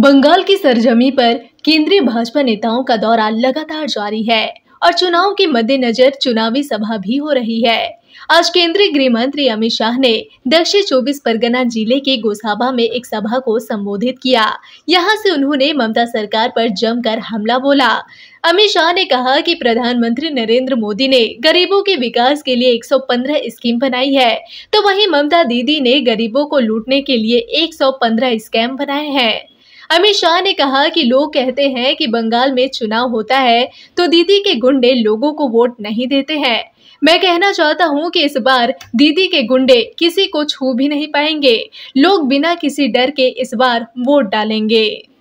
बंगाल की सरजमी पर केंद्रीय भाजपा नेताओं का दौरा लगातार जारी है और चुनाव के मद्देनजर चुनावी सभा भी हो रही है आज केंद्रीय गृह मंत्री अमित शाह ने दक्षिण चौबीस परगना जिले के गोसाबा में एक सभा को संबोधित किया यहां से उन्होंने ममता सरकार पर जमकर हमला बोला अमित शाह ने कहा कि प्रधानमंत्री नरेंद्र मोदी ने गरीबों के विकास के लिए 115 स्कीम बनाई है तो वहीं ममता दीदी ने गरीबों को लूटने के लिए 115 स्कैम बनाए हैं अमित शाह ने कहा कि लोग कहते हैं कि बंगाल में चुनाव होता है तो दीदी के गुंडे लोगों को वोट नहीं देते हैं मैं कहना चाहता हूं कि इस बार दीदी के गुंडे किसी को छू भी नहीं पाएंगे लोग बिना किसी डर के इस बार वोट डालेंगे